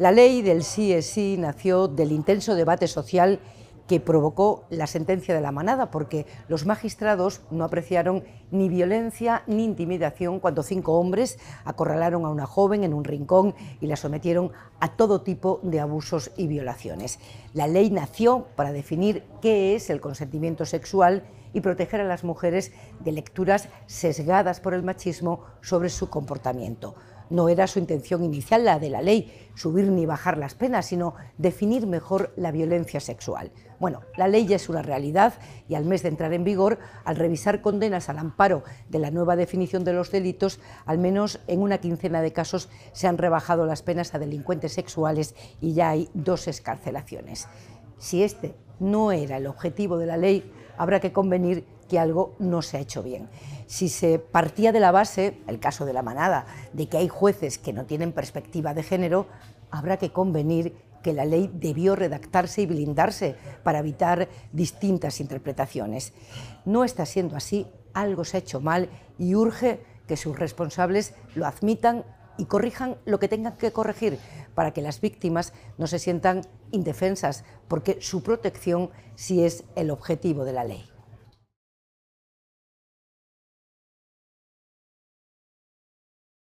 La ley del sí es sí nació del intenso debate social que provocó la sentencia de la manada, porque los magistrados no apreciaron ni violencia ni intimidación cuando cinco hombres acorralaron a una joven en un rincón y la sometieron a todo tipo de abusos y violaciones. La ley nació para definir qué es el consentimiento sexual y proteger a las mujeres de lecturas sesgadas por el machismo sobre su comportamiento. No era su intención inicial la de la ley, subir ni bajar las penas, sino definir mejor la violencia sexual. Bueno, la ley ya es una realidad y al mes de entrar en vigor, al revisar condenas al amparo de la nueva definición de los delitos, al menos en una quincena de casos se han rebajado las penas a delincuentes sexuales y ya hay dos escarcelaciones. Si este no era el objetivo de la ley, habrá que convenir que algo no se ha hecho bien. Si se partía de la base, el caso de la manada, de que hay jueces que no tienen perspectiva de género, habrá que convenir que la ley debió redactarse y blindarse para evitar distintas interpretaciones. No está siendo así, algo se ha hecho mal y urge que sus responsables lo admitan y corrijan lo que tengan que corregir, para que las víctimas no se sientan indefensas, porque su protección sí es el objetivo de la ley.